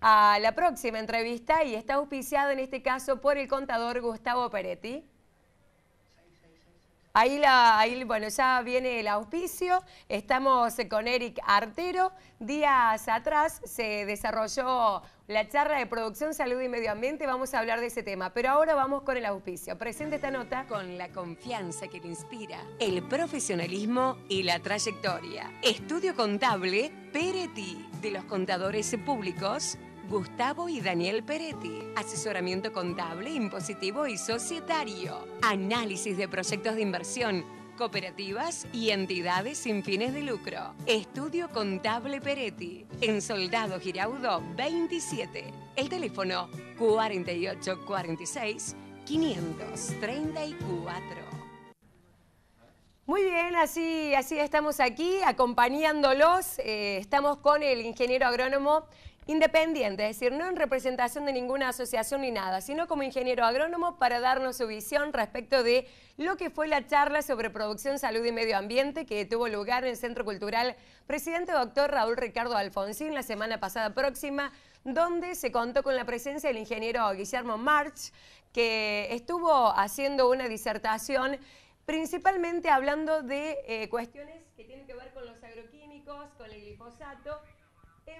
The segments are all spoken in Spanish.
a la próxima entrevista y está auspiciado en este caso por el contador Gustavo Peretti. Ahí, la, ahí, bueno, ya viene el auspicio. Estamos con Eric Artero. Días atrás se desarrolló la charla de producción, salud y medio ambiente. Vamos a hablar de ese tema, pero ahora vamos con el auspicio. Presente esta nota. Con la confianza que le inspira, el profesionalismo y la trayectoria. Estudio Contable Peretti, de los contadores públicos Gustavo y Daniel Peretti. Asesoramiento contable, impositivo y societario. Análisis de proyectos de inversión, cooperativas y entidades sin fines de lucro. Estudio Contable Peretti, en Soldado Giraudo 27. El teléfono 4846 534. Muy bien, así, así estamos aquí acompañándolos. Eh, estamos con el ingeniero agrónomo independiente, es decir, no en representación de ninguna asociación ni nada, sino como ingeniero agrónomo para darnos su visión respecto de lo que fue la charla sobre producción, salud y medio ambiente que tuvo lugar en el Centro Cultural Presidente Doctor Raúl Ricardo Alfonsín la semana pasada próxima, donde se contó con la presencia del ingeniero Guillermo March, que estuvo haciendo una disertación principalmente hablando de eh, cuestiones que tienen que ver con los agroquímicos, con el glifosato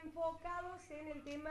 enfocados en el tema,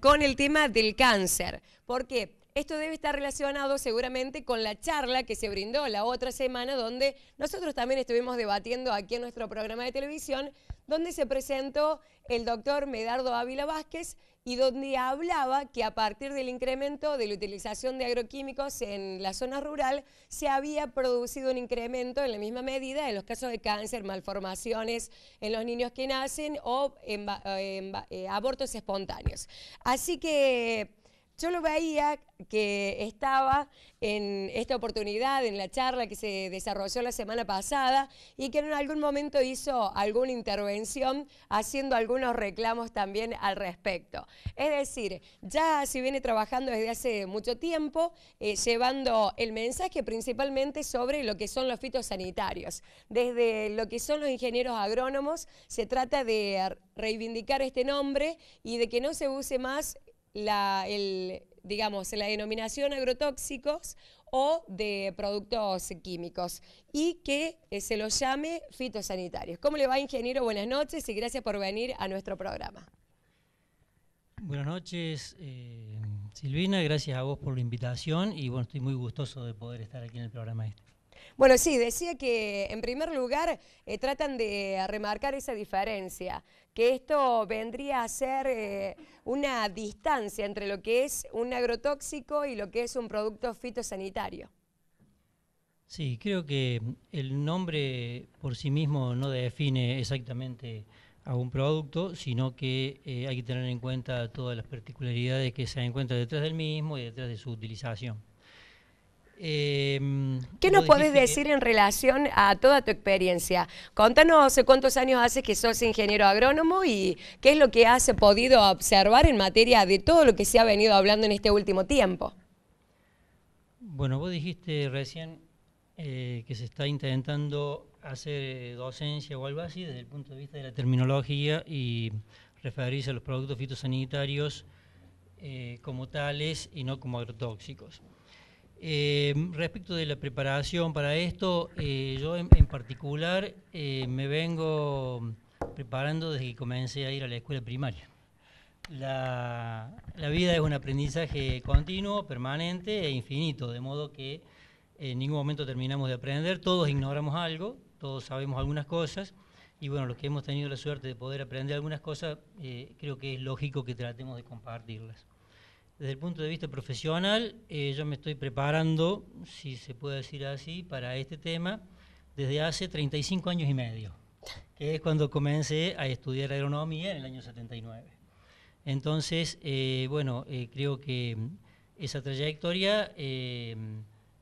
con el tema del cáncer. porque Esto debe estar relacionado seguramente con la charla que se brindó la otra semana, donde nosotros también estuvimos debatiendo aquí en nuestro programa de televisión, donde se presentó el doctor Medardo Ávila Vázquez, y donde hablaba que a partir del incremento de la utilización de agroquímicos en la zona rural se había producido un incremento en la misma medida en los casos de cáncer, malformaciones en los niños que nacen o eh, eh, abortos espontáneos. Así que yo lo veía que estaba en esta oportunidad, en la charla que se desarrolló la semana pasada y que en algún momento hizo alguna intervención haciendo algunos reclamos también al respecto. Es decir, ya se viene trabajando desde hace mucho tiempo eh, llevando el mensaje principalmente sobre lo que son los fitosanitarios. Desde lo que son los ingenieros agrónomos se trata de reivindicar este nombre y de que no se use más la, el, digamos, la denominación agrotóxicos o de productos químicos y que eh, se los llame fitosanitarios. ¿Cómo le va, ingeniero? Buenas noches y gracias por venir a nuestro programa. Buenas noches, eh, Silvina. Gracias a vos por la invitación y bueno, estoy muy gustoso de poder estar aquí en el programa este. Bueno, sí, decía que en primer lugar eh, tratan de eh, remarcar esa diferencia, que esto vendría a ser eh, una distancia entre lo que es un agrotóxico y lo que es un producto fitosanitario. Sí, creo que mm, el nombre por sí mismo no define exactamente a un producto, sino que hay que tener en cuenta todas las particularidades que se encuentran detrás del mismo y detrás de su utilización. Em, ¿Qué nos podés decir en relación a toda tu experiencia? Contanos eh, cuántos años haces que sos ingeniero agrónomo y qué es lo que has podido observar en materia de todo lo que se ha venido hablando en este último tiempo. Bueno, vos dijiste recién eh, que se está intentando hacer eh, docencia o algo así desde el punto de vista de la terminología y referirse a los productos fitosanitarios como tales y no como agrotóxicos. Eh, respecto de la preparación para esto, eh, yo en, particular eh, me vengo preparando desde que comencé a ir a la escuela primaria. la vida es un aprendizaje continuo, permanente e infinito, de modo que en ningún momento terminamos de aprender, todos ignoramos algo, todos sabemos algunas cosas, y bueno, los que hemos tenido la suerte de poder aprender algunas cosas, eh, creo que es lógico que tratemos de compartirlas. Desde el punto de vista profesional, eh, yo me estoy preparando, si se puede decir así, para este tema desde hace 35 años y medio, que es cuando comencé a estudiar agronomía en el año 79. Entonces, eh, bueno, eh, creo que esa trayectoria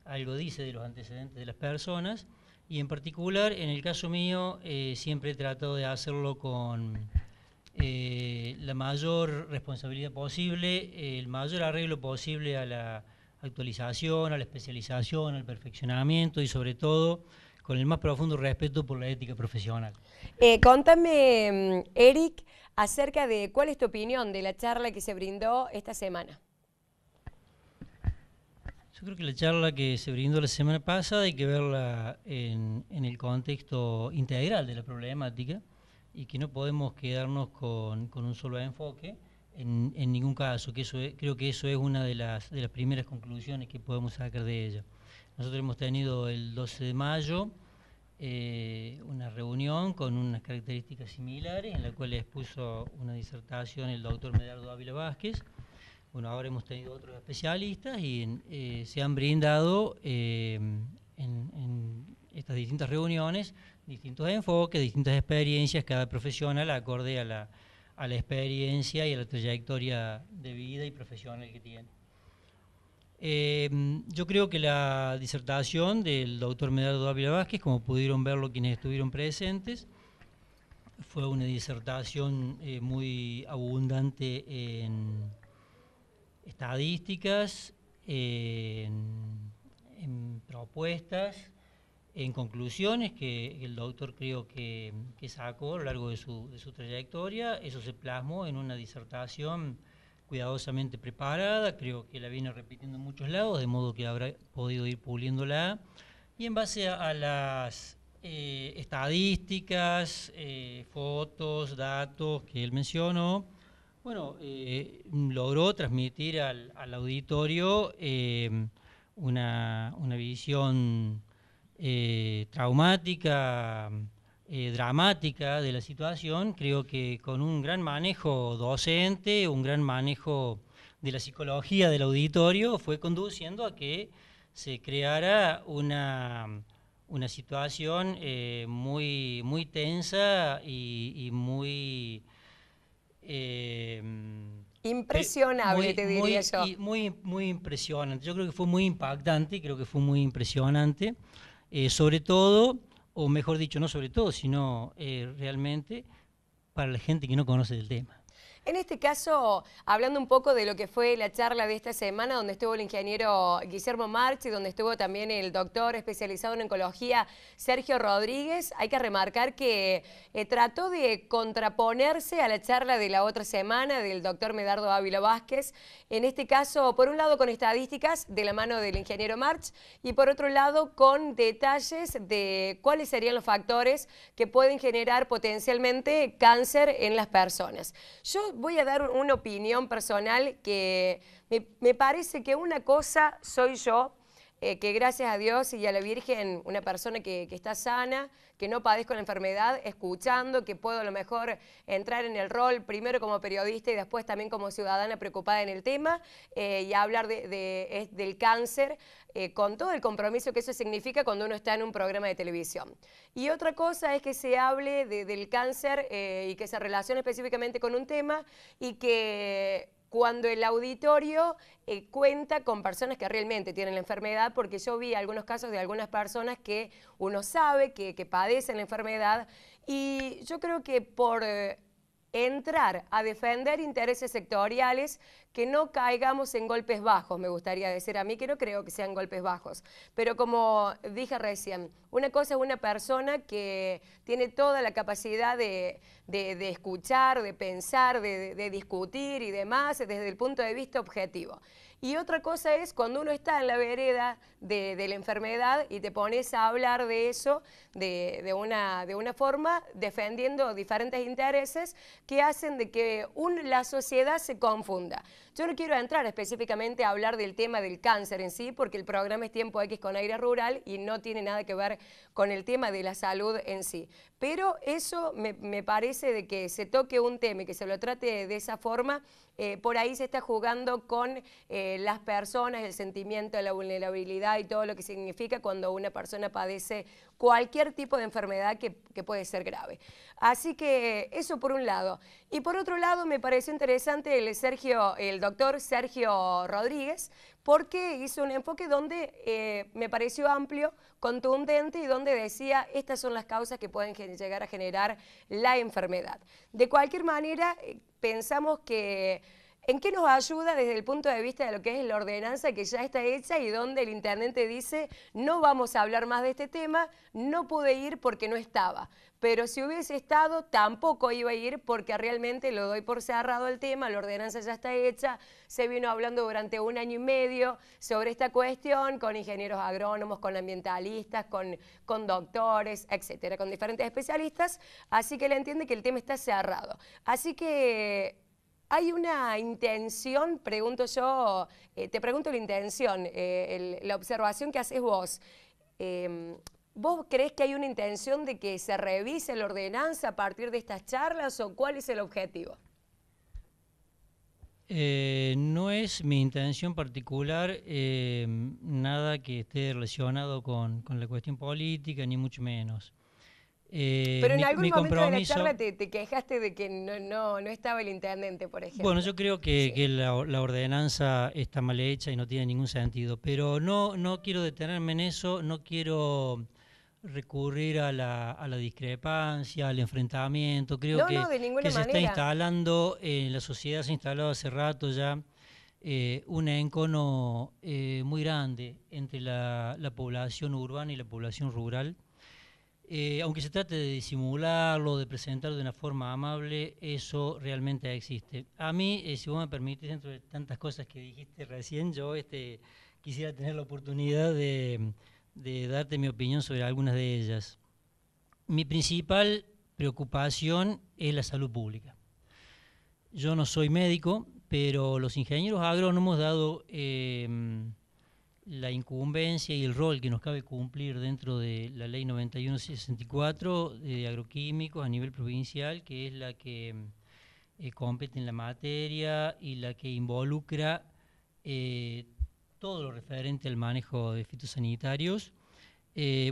algo dice de los antecedentes de las personas y en particular, en el caso mío, siempre he tratado de hacerlo con eh, la mayor responsabilidad posible, el mayor arreglo posible a la actualización, a la especialización, al perfeccionamiento y sobre todo con el más profundo respeto por la ética profesional. Eh, contame, mm, Eric, acerca de cuál es tu opinión de la charla que se brindó esta semana. Yo creo que la charla que se brindó la semana pasada hay que verla en el contexto integral de la problemática y que no podemos quedarnos con, un solo enfoque en, ningún caso, que eso creo que eso es una de las, de las primeras conclusiones que podemos sacar de ella. Nosotros hemos tenido el 12 de mayo eh, una reunión con unas características similares, en la cual expuso una disertación el doctor Medardo Ávila Vázquez. Bueno, ahora hemos tenido otros especialistas y eh, se han brindado eh, en, estas distintas reuniones, distintos enfoques, distintas experiencias, cada profesional acorde a la, experiencia y a la trayectoria de vida y profesional que tiene. Em, yo creo que la disertación del doctor Medardo Ávila Vázquez, como pudieron verlo quienes estuvieron presentes, fue una disertación eh, muy abundante en estadísticas, en, en propuestas, en conclusiones que el doctor creo que, sacó a lo largo de su, trayectoria. Eso se plasmó en una disertación cuidadosamente preparada, creo que la viene repitiendo en muchos lados, de modo que habrá podido ir puliéndola. Y en base a, las eh, estadísticas, eh, fotos, datos que él mencionó, bueno, eh, logró transmitir al, auditorio una, una visión eh, traumática, eh, dramática de la situación, creo que con un gran manejo docente, un gran manejo de la psicología del auditorio, fue conduciendo a que se creara una, situación eh, muy, muy tensa y, muy... impresionable, muy, muy impresionante. Yo creo que fue muy impactante, creo que fue muy impresionante. Eh, sobre todo, o mejor dicho, no sobre todo, sino eh, realmente para la gente que no conoce el tema. En este caso, hablando un poco de lo que fue la charla de esta semana, donde estuvo el ingeniero Guillermo March y donde estuvo también el doctor especializado en oncología Sergio Rodríguez, hay que remarcar que eh, trató de contraponerse a la charla de la otra semana del doctor Medardo Ávila Vázquez. En este caso, por un lado con estadísticas de la mano del ingeniero March y por otro lado con detalles de cuáles serían los factores que pueden generar potencialmente cáncer en las personas. Yo voy a dar una opinión personal que me parece que una cosa soy yo eh, que gracias a Dios y a la Virgen, una persona que, está sana, que no padezco la enfermedad, escuchando, que puedo a lo mejor entrar en el rol primero como periodista y después también como ciudadana preocupada en el tema eh, y hablar de, del cáncer eh, con todo el compromiso que eso significa cuando uno está en un programa de televisión. Y otra cosa es que se hable del cáncer y que se relacione específicamente con un tema y que cuando el auditorio eh, cuenta con personas que realmente tienen la enfermedad, porque yo vi algunos casos de algunas personas que uno sabe que, padecen la enfermedad y yo creo que por... Eh, entrar a defender intereses sectoriales, que no caigamos en golpes bajos, me gustaría decir a mí, que no creo que sean golpes bajos. Pero como dije recién, una cosa es una persona que tiene toda la capacidad de, escuchar, de pensar, de, de discutir y demás desde el punto de vista objetivo. Y otra cosa es cuando uno está en la vereda de, la enfermedad y te pones a hablar de eso de, una, de una forma, defendiendo diferentes intereses que hacen de que la sociedad se confunda. Yo no quiero entrar específicamente a hablar del tema del cáncer en sí, porque el programa es Tiempo X con Aire Rural y no tiene nada que ver con el tema de la salud en sí. Pero eso me, parece de que se toque un tema y que se lo trate de esa forma, eh, por ahí se está jugando con eh, las personas, el sentimiento de la vulnerabilidad y todo lo que significa cuando una persona padece cualquier tipo de enfermedad que, puede ser grave. Así que eso por un lado. Y por otro lado me pareció interesante el, Sergio, el doctor Sergio Rodríguez porque hizo un enfoque donde eh, me pareció amplio, contundente y donde decía estas son las causas que pueden llegar a generar la enfermedad. De cualquier manera, eh, pensamos que ¿En qué nos ayuda desde el punto de vista de lo que es la ordenanza que ya está hecha y donde el intendente dice no vamos a hablar más de este tema, no pude ir porque no estaba? Pero si hubiese estado, tampoco iba a ir porque realmente lo doy por cerrado el tema, la ordenanza ya está hecha, se vino hablando durante un año y medio sobre esta cuestión con ingenieros agrónomos, con ambientalistas, con, con doctores, etcétera, con diferentes especialistas, así que le entiende que el tema está cerrado. Así que ¿Hay una intención, pregunto yo, eh, te pregunto la intención, eh, la observación que haces vos? Em, ¿Vos crees que hay una intención de que se revise la ordenanza a partir de estas charlas o cuál es el objetivo? Eh, no es mi intención particular em, nada que esté relacionado con, la cuestión política, ni mucho menos. Eh, pero en algún momento de la charla te, quejaste de que no, no, no, estaba el intendente, por ejemplo. Bueno, yo creo que, que la, ordenanza está mal hecha y no tiene ningún sentido. Pero no, no quiero detenerme en eso, no quiero recurrir a la, a la discrepancia, al enfrentamiento. Creo que, que se está instalando, en eh, la sociedad se ha instalado hace rato ya eh, un encono muy grande entre la, la población urbana y la población rural eh, aunque se trate de disimularlo, de presentarlo de una forma amable, eso realmente existe. A mí, eh, si vos me permitís, dentro de tantas cosas que dijiste recién, yo este, quisiera tener la oportunidad de, darte mi opinión sobre algunas de ellas. Mi principal preocupación es la salud pública. Yo no soy médico, pero los ingenieros agrónomos, dado em, la incumbencia y el rol que nos cabe cumplir dentro de la ley 9164 eh, de agroquímicos a nivel provincial, que es la que eh, compete en la materia y la que involucra eh, todo lo referente al manejo de fitosanitarios,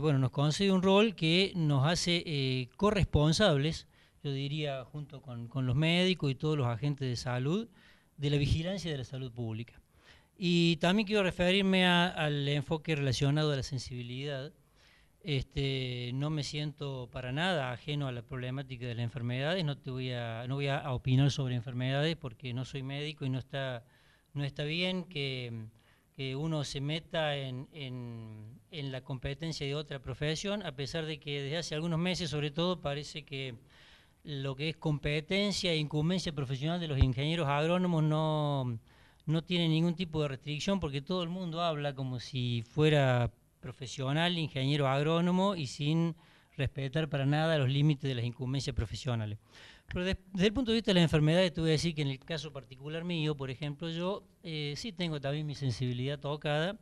bueno, nos concede un rol que nos hace corresponsables, yo diría, junto con los médicos y todos los agentes de salud, de la vigilancia de la salud pública. Y también quiero referirme al enfoque relacionado a la sensibilidad. Este, no me siento para nada ajeno a la problemática de las enfermedades, no, te voy a, no voy a opinar sobre enfermedades porque no soy médico y no está, no está bien que, uno se meta en, la competencia de otra profesión, a pesar de que desde hace algunos meses sobre todo parece que lo que es competencia e incumbencia profesional de los ingenieros agrónomos no no tiene ningún tipo de restricción porque todo el mundo habla como si fuera profesional, ingeniero agrónomo y sin respetar para nada los límites de las incumbencias profesionales. Pero desde el punto de vista de las enfermedades, te voy a decir que en el caso particular mío, por ejemplo, yo eh, sí tengo también mi sensibilidad tocada.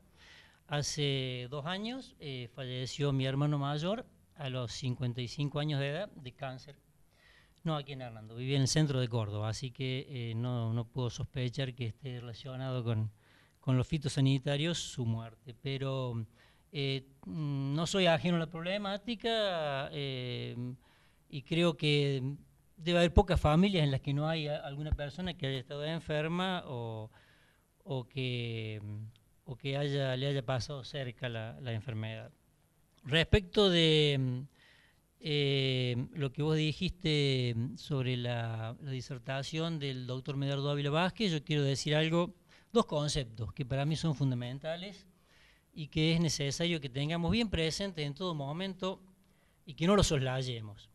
Hace dos años eh, falleció mi hermano mayor a los 55 años de edad de cáncer. No, aquí en Hernando, viví en el centro de Córdoba, así que eh, no, puedo sospechar que esté relacionado con, los fitosanitarios su muerte, pero eh, no soy ajeno a la problemática eh, y creo que debe haber pocas familias en las que no haya alguna persona que haya estado enferma o, que, le haya pasado cerca la, la enfermedad. Respecto de Em, lo que vos dijiste sobre la, disertación del doctor Medardo Ávila Vázquez, yo quiero decir algo, dos conceptos que para mí son fundamentales y que es necesario que tengamos bien presente en todo momento y que no los soslayemos.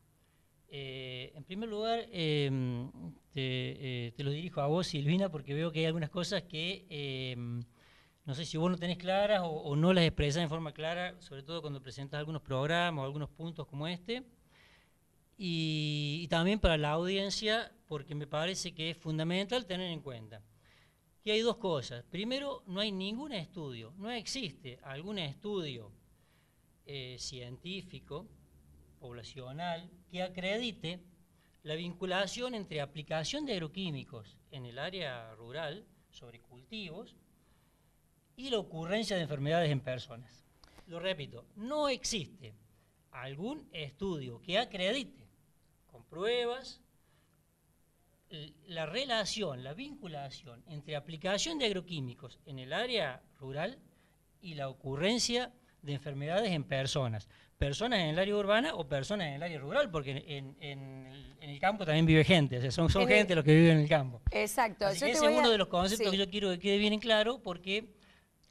Eh, en primer lugar, em, te, eh, te, lo dirijo a vos, Silvina, porque veo que hay algunas cosas que em, no sé si vos no tenés claras o, no las expresás en forma clara, sobre todo cuando presentas algunos programas o algunos puntos como este. Y, también para la audiencia, porque me parece que es fundamental tener en cuenta que hay dos cosas. Primero, no hay ningún estudio, no existe algún estudio eh, científico, poblacional, que acredite la vinculación entre aplicación de agroquímicos en el área rural sobre cultivos y la ocurrencia de enfermedades en personas. Lo repito, no existe algún estudio que acredite con pruebas la relación, la vinculación entre aplicación de agroquímicos en el área rural y la ocurrencia de enfermedades en personas. Personas en el área urbana o personas en el área rural, porque en, el, campo también vive gente, son, gente los que viven en el campo. Exacto. ese es uno de los conceptos que yo quiero que quede bien en claro porque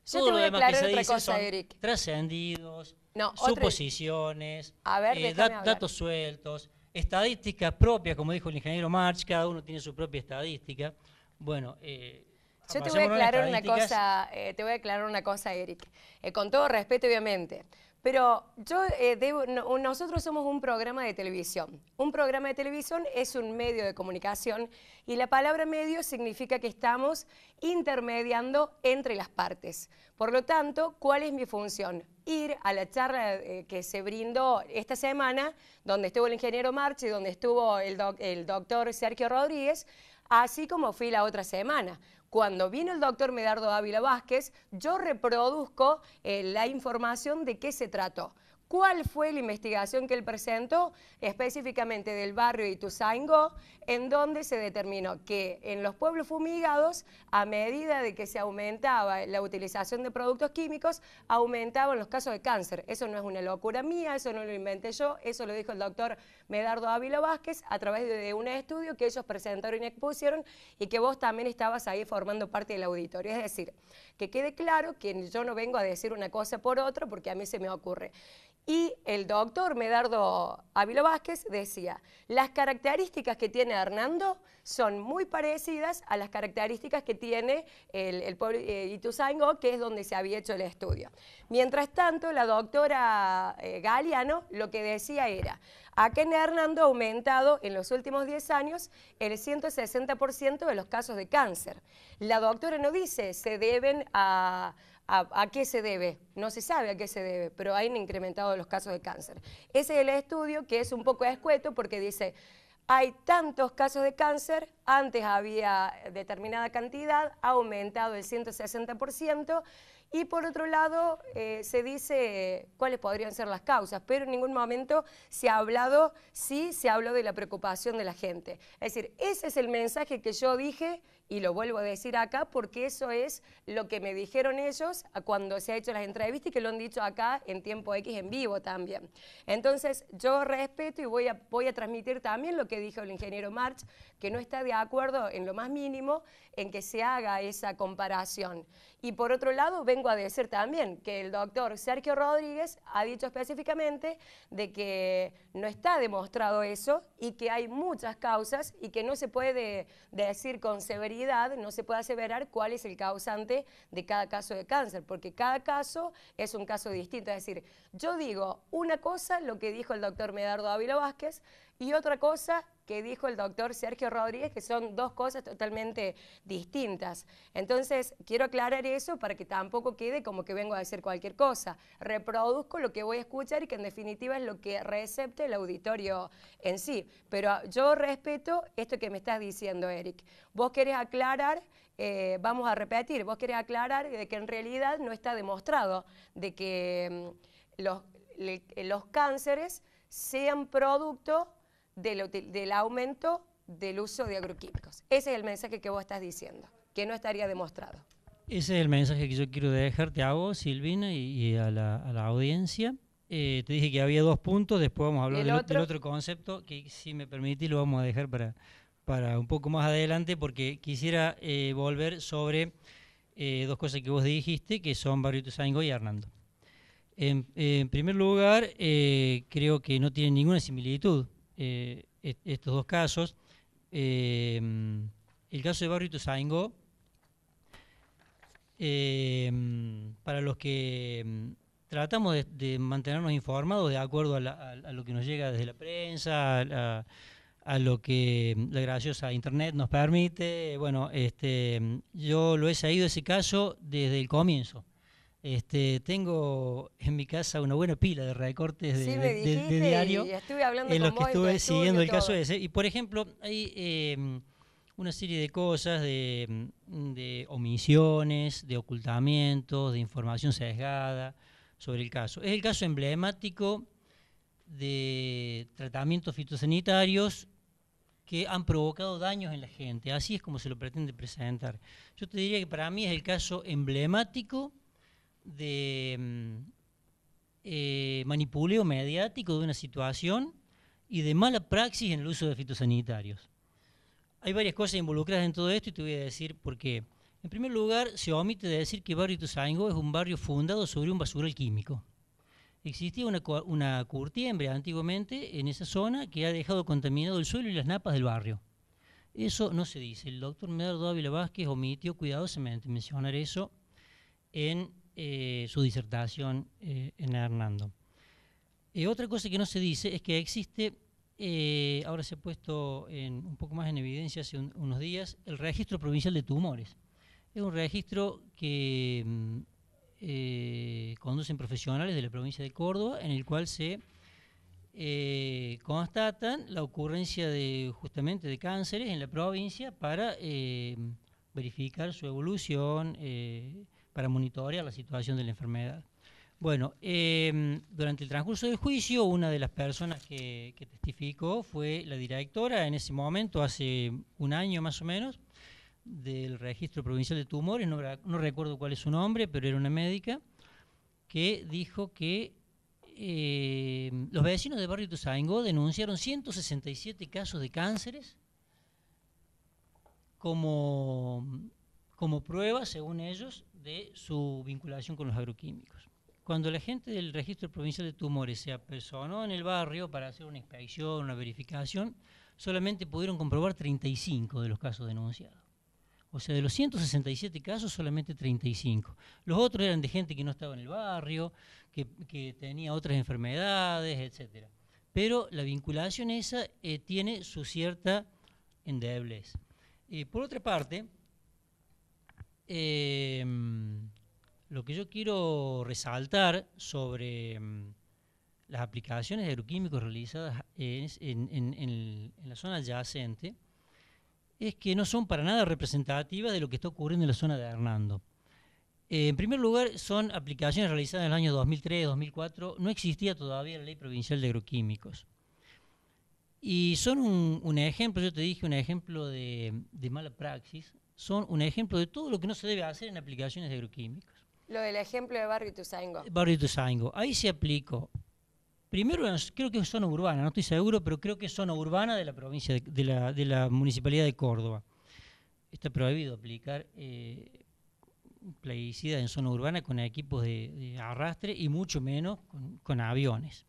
todo lo demás que se dice cosa, Trascendidos, suposiciones, eh, datos sueltos, estadísticas propias, como dijo el ingeniero March, cada uno tiene su propia estadística. Bueno, eh, yo te voy a aclarar una cosa, eh, te voy a aclarar una cosa, Eric. con todo respeto, obviamente. Pero yo eh, nosotros somos un programa de televisión. Un programa de televisión es un medio de comunicación y la palabra medio significa que estamos intermediando entre las partes. Por lo tanto, ¿cuál es mi función? Ir a la charla eh, que se brindó esta semana, donde estuvo el ingeniero Marchi, donde estuvo el doctor Sergio Rodríguez, así como fui la otra semana. Cuando vino el doctor Medardo Ávila Vázquez, yo reproduzco eh, la información de qué se trató cuál fue la investigación que él presentó específicamente del barrio Ituzaingó, en donde se determinó que en los pueblos fumigados, a medida de que se aumentaba la utilización de productos químicos, aumentaban los casos de cáncer. Eso no es una locura mía, eso no lo inventé yo, eso lo dijo el doctor Medardo Ávila Vázquez a través de un estudio que ellos presentaron y expusieron y que vos también estabas ahí formando parte del auditorio. Es decir, que quede claro que yo no vengo a decir una cosa por otra porque a mí se me ocurre. Y el doctor Medardo Ávila Vázquez decía, las características que tiene Hernando son muy parecidas a las características que tiene el, el pueblo eh, Ituzaingó, que es donde se había hecho el estudio. Mientras tanto, la doctora Galiano eh, Galeano lo que decía era, acá en Hernando ha aumentado en los últimos 10 años el 160% de los casos de cáncer. La doctora no dice se deben a, a, qué se debe, no se sabe a qué se debe, pero han incrementado los casos de cáncer. Ese es el estudio que es un poco escueto porque dice, hay tantos casos de cáncer, antes había determinada cantidad, ha aumentado el 160%, y por otro lado, eh, se dice cuáles podrían ser las causas, pero en ningún momento se ha hablado, sí se habló de la preocupación de la gente. Es decir, ese es el mensaje que yo dije y lo vuelvo a decir acá porque eso es lo que me dijeron ellos cuando se ha hecho las entrevistas y que lo han dicho acá en tiempo X en vivo también. Entonces yo respeto y voy a, voy a transmitir también lo que dijo el ingeniero March, que no está de acuerdo en lo más mínimo en que se haga esa comparación. Y por otro lado vengo a decir también que el doctor Sergio Rodríguez ha dicho específicamente de que no está demostrado eso y que hay muchas causas y que no se puede decir con severidad no se puede aseverar cuál es el causante de cada caso de cáncer, porque cada caso es un caso distinto. Es decir, yo digo una cosa, lo que dijo el doctor Medardo Ávila Vázquez, y otra cosa que dijo el doctor Sergio Rodríguez, que son dos cosas totalmente distintas. Entonces, quiero aclarar eso para que tampoco quede como que vengo a decir cualquier cosa. Reproduzco lo que voy a escuchar y que en definitiva es lo que recepte el auditorio en sí. Pero yo respeto esto que me estás diciendo, Eric. Vos querés aclarar eh, vamos a repetir, vos querés aclarar de que en realidad no está demostrado de que mm, los, los cánceres sean producto del, aumento del uso de agroquímicos. Ese es el mensaje que vos estás diciendo, que no estaría demostrado. Ese es el mensaje que yo quiero dejarte a vos, Silvina, y, a, la, audiencia. Eh, te dije que había dos puntos, después vamos a hablar del otro? concepto, que si me permitís lo vamos a dejar para, para un poco más adelante, porque quisiera eh, volver sobre eh, dos cosas que vos dijiste, que son Barrio Zango y Hernando. En, en primer lugar, creo que no tienen ninguna similitud eh, e-, estos dos casos. Em, el caso de Barrio Ituzaingó, eh, para los que em, tratamos de, mantenernos informados de acuerdo a, lo que nos llega desde la prensa, a, lo que la graciosa internet nos permite. Bueno, este, yo lo he seguido ese caso desde el comienzo. Este, tengo en mi casa una buena pila de recortes de, diario en los que estuve siguiendo el caso ese. Y por ejemplo, hay em, una serie de cosas mm, de, omisiones, de ocultamientos, de información sesgada sobre el caso. Es el caso emblemático de tratamientos fitosanitarios que han provocado daños en la gente. Así es como se lo pretende presentar. Yo te diría que para mí es el caso emblemático de mm, eh, manipuleo mediático de una situación y de mala praxis en el uso de fitosanitarios. Hay varias cosas involucradas en todo esto y te voy a decir por qué. En primer lugar, se omite de decir que Barrio Ituzaingó es un barrio fundado sobre un basural químico. Existía una, una curtiembre antiguamente en esa zona que ha dejado contaminado el suelo y las napas del barrio. Eso no se dice. El doctor Medardo Ávila Vázquez omitió cuidadosamente mencionar eso en eh, su disertación eh, en Hernando. Eh, otra cosa que no se dice es que existe, ahora se ha puesto un poco más en evidencia hace unos días, el registro provincial de tumores. Es un registro que mm, conducen profesionales de la provincia de Córdoba, en el cual se constatan la ocurrencia de justamente de cánceres en la provincia para verificar su evolución para monitorear la situación de la enfermedad. Bueno, em, durante el transcurso del juicio, una de las personas que, testificó fue la directora, en ese momento, hace un año más o menos, del Registro Provincial de Tumores, no, recuerdo cuál es su nombre, pero era una médica, que dijo que em, los vecinos de Barrio Tusango denunciaron 167 casos de cánceres como, como prueba, según ellos, de su vinculación con los agroquímicos. Cuando la gente del Registro Provincial de Tumores se apersonó en el barrio para hacer una inspección, una verificación, solamente pudieron comprobar 35 de los casos denunciados. O sea, de los 167 casos, solamente 35. Los otros eran de gente que no estaba en el barrio, que, tenía otras enfermedades, etc. Pero la vinculación esa eh, tiene su cierta endeblez. Eh, por otra parte, Em, lo que yo quiero resaltar sobre em, las aplicaciones de agroquímicos realizadas en, la zona adyacente es que no son para nada representativas de lo que está ocurriendo en la zona de Hernando. Eh, en primer lugar, son aplicaciones realizadas en el año 2003-2004. No existía todavía la ley provincial de agroquímicos. Y son un, ejemplo, yo te dije, un ejemplo de mala praxis son un ejemplo de todo lo que no se debe hacer en aplicaciones de agroquímicos. Lo del ejemplo de Barrio Tusango. Barrio Ahí se aplicó. Primero, creo que es zona urbana, no estoy seguro, pero creo que es zona urbana de la provincia, de, la, municipalidad de Córdoba. Está prohibido aplicar eh, plaguicidas en zona urbana con equipos de, arrastre y mucho menos con aviones.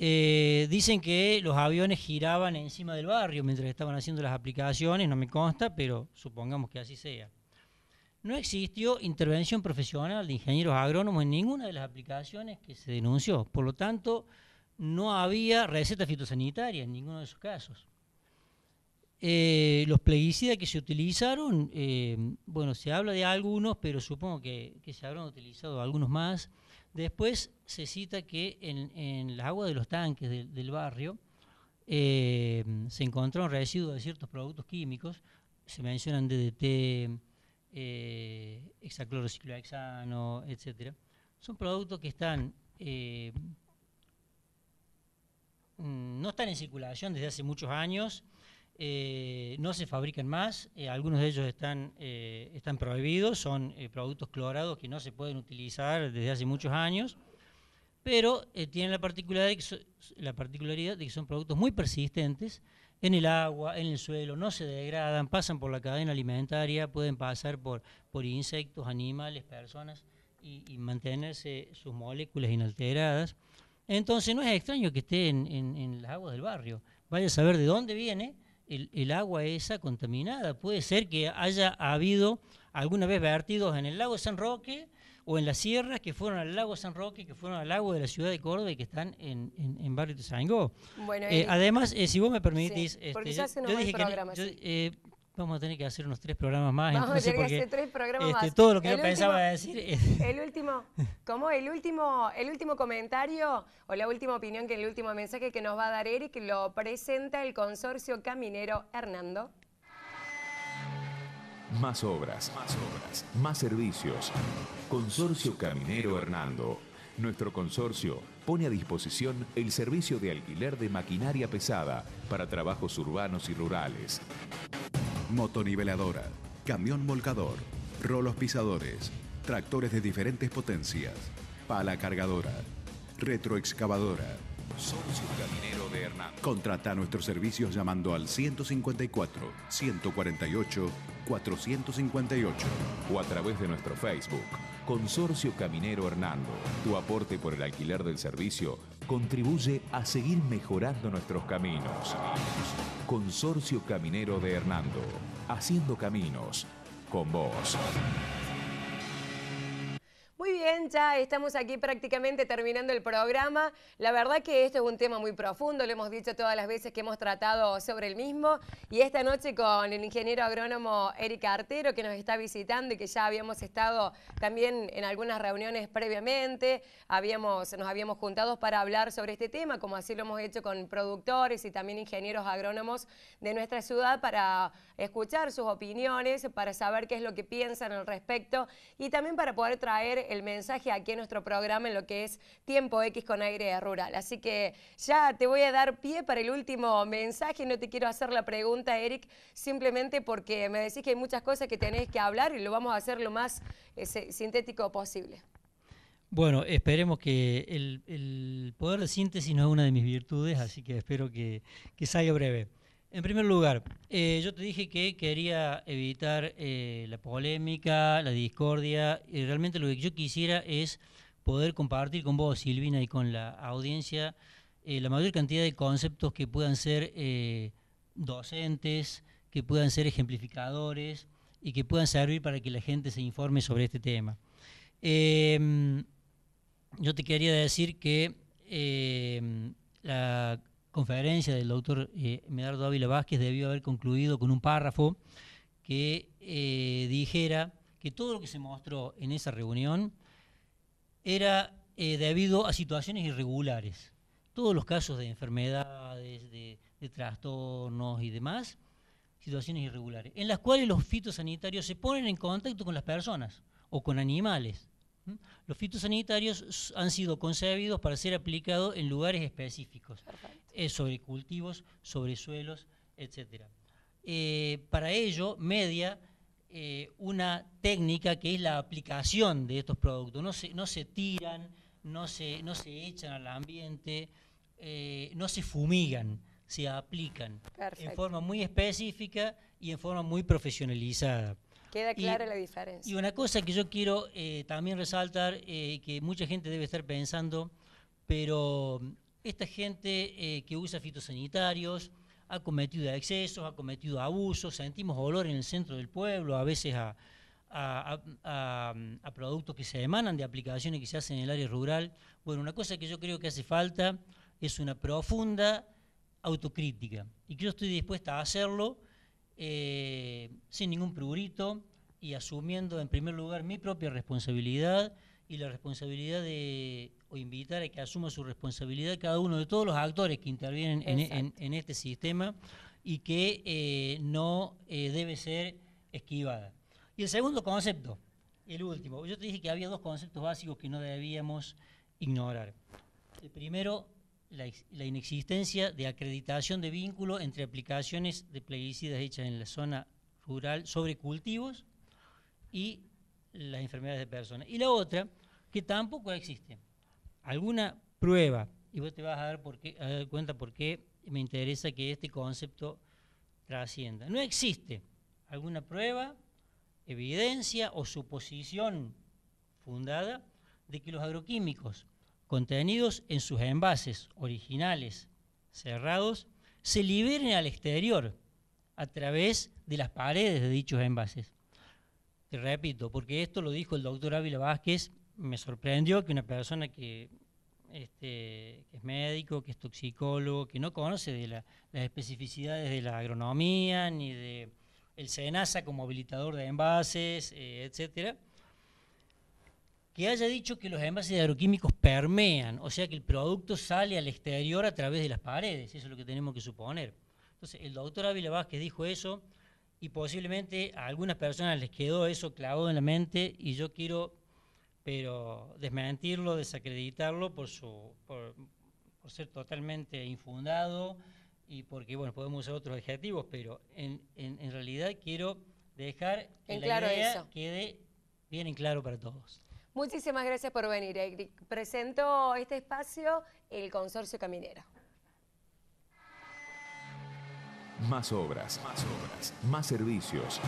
Eh, dicen que los aviones giraban encima del barrio mientras estaban haciendo las aplicaciones, no me consta, pero supongamos que así sea. No existió intervención profesional de ingenieros agrónomos en ninguna de las aplicaciones que se denunció. Por lo tanto, no había receta fitosanitaria en ninguno de esos casos. Eh, los plaguicidas que se utilizaron, eh, bueno, se habla de algunos, pero supongo que se habrán utilizado algunos más. Después se cita que en, las aguas de los tanques del barrio eh, se encontraron residuos de ciertos productos químicos, se mencionan DDT, eh, hexaclorociclohexano, etc. Son productos que están, eh, mm, no están en circulación desde hace muchos años, eh, no se fabrican más, eh, algunos de ellos están, eh, están prohibidos, son productos clorados que no se pueden utilizar desde hace muchos años, pero tienen la particularidad, de que son productos muy persistentes en el agua, en el suelo, no se degradan, pasan por la cadena alimentaria, pueden pasar por, por insectos, animales, personas y, mantenerse sus moléculas inalteradas. Entonces no es extraño que esté en, en, en las aguas del barrio. Vaya a saber de dónde viene, el, agua esa contaminada. Puede ser que haya habido alguna vez vertidos en el lago San Roque o en las sierras que fueron al lago San Roque, que fueron al agua de la ciudad de Córdoba y que están en, en, Barrio de Bueno, eh, además, eh, si vos me permitís, este, yo, dije que, eh, Vamos a tener que hacer unos tres programas más. Vamos a tener que hacer tres programas este, más. Todo lo que yo último, pensaba decir. Eh, el último, El último, comentario o la última opinión que el último mensaje que nos va a dar Eric lo presenta el consorcio caminero Hernando. Más obras, más obras, más servicios. Consorcio Caminero Hernando. Nuestro consorcio pone a disposición el servicio de alquiler de maquinaria pesada para trabajos urbanos y rurales motoniveladora, camión volcador, rolos pisadores, tractores de diferentes potencias, pala cargadora, retroexcavadora. consorcio caminero de Contrata nuestros servicios llamando al 154 148 458 o a través de nuestro Facebook. Consorcio Caminero Hernando. Tu aporte por el alquiler del servicio contribuye a seguir mejorando nuestros caminos. Consorcio Caminero de Hernando, haciendo caminos con vos ya Estamos aquí prácticamente terminando el programa. La verdad que esto es un tema muy profundo, lo hemos dicho todas las veces que hemos tratado sobre el mismo. Y esta noche con el ingeniero agrónomo Eric Artero, que nos está visitando y que ya habíamos estado también en algunas reuniones previamente. Habíamos, nos habíamos juntado para hablar sobre este tema, como así lo hemos hecho con productores y también ingenieros agrónomos de nuestra ciudad para escuchar sus opiniones, para saber qué es lo que piensan al respecto y también para poder traer el mensaje aquí en nuestro programa en lo que es Tiempo X con Aire Rural. Así que ya te voy a dar pie para el último mensaje. No te quiero hacer la pregunta, Eric, simplemente porque me decís que hay muchas cosas que tenés que hablar y lo vamos a hacer lo más sintético posible. Bueno, esperemos que el, poder de síntesis no es una de mis virtudes, así que espero que salga breve. En primer lugar, eh, yo te dije que quería evitar eh, la polémica, la discordia, y realmente lo que yo quisiera es poder compartir con vos, Silvina, y con la audiencia eh, la mayor cantidad de conceptos que puedan ser docentes, que puedan ser ejemplificadores y que puedan servir para que la gente se informe sobre este tema. Em, yo te quería decir que em, la conferencia del doctor eh, Medardo Ávila Vázquez debió haber concluido con un párrafo que eh, dijera que todo lo que se mostró en esa reunión era eh, debido a situaciones irregulares. Todos los casos de enfermedades, de trastornos y demás, situaciones irregulares, en las cuales los fitosanitarios se ponen en contacto con las personas o con animales los fitosanitarios han sido concebidos para ser aplicados en lugares específicos, eh, sobre cultivos, sobre suelos, etc. Eh, para ello, media eh, una técnica que es la aplicación de estos productos. No se, tiran, no se, echan al ambiente, no se fumigan, se aplican en forma muy específica y en forma muy profesionalizada. Queda clara la diferencia. Y una cosa que yo quiero eh, también resaltar, eh, que mucha gente debe estar pensando, pero mm, esta gente eh, que usa fitosanitarios ha cometido excesos, ha cometido abusos, sentimos olor en el centro del pueblo, a veces a, a, productos que se emanan de aplicaciones que se hacen en el área rural. Bueno, una cosa que yo creo que hace falta es una profunda autocrítica y que yo estoy dispuesta a hacerlo eh, sin ningún prurito y asumiendo en primer lugar mi propia responsabilidad y la responsabilidad de, invitar a que asuma su responsabilidad cada uno de todos los actores que intervienen en, este sistema y que eh, no eh, debe ser esquivada. Y el segundo concepto, el último, yo te dije que había dos conceptos básicos que no debíamos ignorar. El primero, la, inexistencia de acreditación de vínculo entre aplicaciones de plaguicidas hechas en la zona rural sobre cultivos y las enfermedades de personas. Y la otra, que tampoco existe. Alguna prueba, y vos te vas a dar, por a dar cuenta por qué me interesa que este concepto trascienda. No existe alguna prueba, evidencia o suposición fundada de que los agroquímicos contenidos en sus envases originales cerrados se liberen al exterior a través de las paredes de dichos envases. Te repito, porque esto lo dijo el doctor Ávila Vázquez, me sorprendió que una persona que, este, es médico, que es toxicólogo, que no conoce de las especificidades de la agronomía, ni de el SENASA como habilitador de envases, eh, etcétera, que haya dicho que los envases agroquímicos permean, o sea que el producto sale al exterior a través de las paredes, eso es lo que tenemos que suponer. Entonces, el doctor Ávila Vázquez dijo eso y posiblemente a algunas personas les quedó eso clavado en la mente y yo quiero, pero desmentirlo, desacreditarlo por, su, por, ser totalmente infundado y porque, bueno, podemos usar otros adjetivos, pero en, en, realidad quiero dejar que la idea quede bien en claro para todos. Muchísimas gracias por venir, Presento este espacio el Consorcio Caminero. Más obras, más obras, más servicios.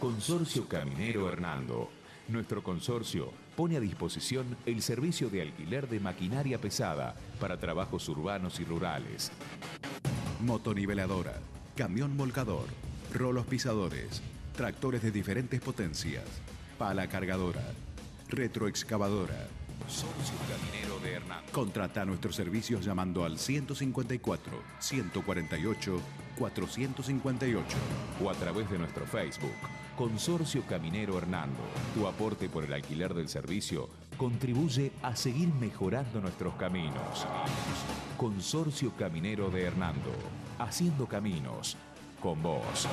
Consorcio Caminero Hernando. Nuestro consorcio pone a disposición el servicio de alquiler de maquinaria pesada para trabajos urbanos y rurales. Motoniveladora, camión volcador, rolos pisadores, tractores de diferentes potencias, pala cargadora, Retroexcavadora. Consorcio caminero de Hernando Contrata nuestros servicios llamando al 154 148 458 o a través de nuestro Facebook. Consorcio Caminero Hernando. Tu aporte por el alquiler del servicio contribuye a seguir mejorando nuestros caminos. Consorcio Caminero de Hernando. Haciendo caminos con vos.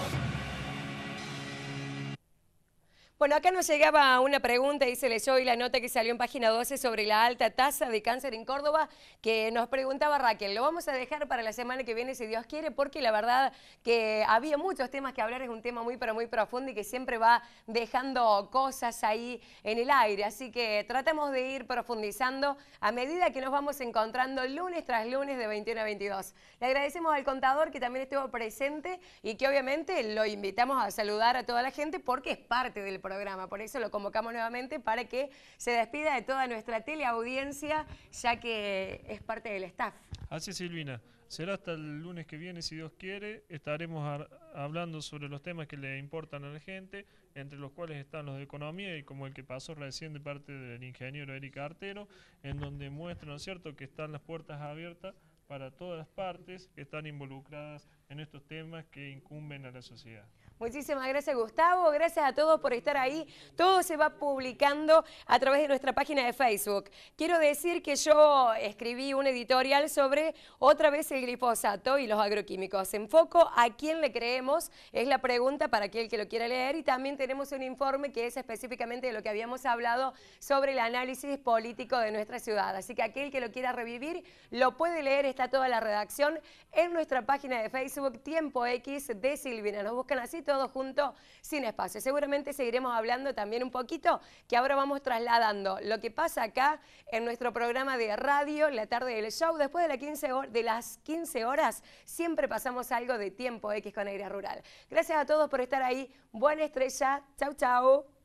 Bueno, acá nos llegaba una pregunta y se leyó hoy la nota que salió en página 12 sobre la alta tasa de cáncer en Córdoba, que nos preguntaba Raquel. Lo vamos a dejar para la semana que viene, si Dios quiere, porque la verdad que había muchos temas que hablar, es un tema muy, pero muy profundo y que siempre va dejando cosas ahí en el aire. Así que tratamos de ir profundizando a medida que nos vamos encontrando lunes tras lunes de 21 a 22. Le agradecemos al contador que también estuvo presente y que obviamente lo invitamos a saludar a toda la gente porque es parte del programa programa. Por eso lo convocamos nuevamente para que se despida de toda nuestra teleaudiencia, ya que es parte del staff. Así es, Silvina. Será hasta el lunes que viene, si Dios quiere. Estaremos hablando sobre los temas que le importan a la gente, entre los cuales están los de economía y como el que pasó recién de parte del ingeniero Erika Artero, en donde muestra, ¿no es cierto?, que están las puertas abiertas para todas las partes que están involucradas en estos temas que incumben a la sociedad. Muchísimas gracias Gustavo, gracias a todos por estar ahí. Todo se va publicando a través de nuestra página de Facebook. Quiero decir que yo escribí un editorial sobre otra vez el glifosato y los agroquímicos. Enfoco ¿a quién le creemos? Es la pregunta para aquel que lo quiera leer y también tenemos un informe que es específicamente de lo que habíamos hablado sobre el análisis político de nuestra ciudad. Así que aquel que lo quiera revivir lo puede leer, está toda la redacción en nuestra página de Facebook Tiempo X de Silvina. Nos buscan así todos juntos sin espacio. Seguramente seguiremos hablando también un poquito, que ahora vamos trasladando lo que pasa acá en nuestro programa de radio, la tarde del show. Después de, de las 15 horas siempre pasamos algo de tiempo X con Aire Rural. Gracias a todos por estar ahí. Buena estrella. Chau, chau.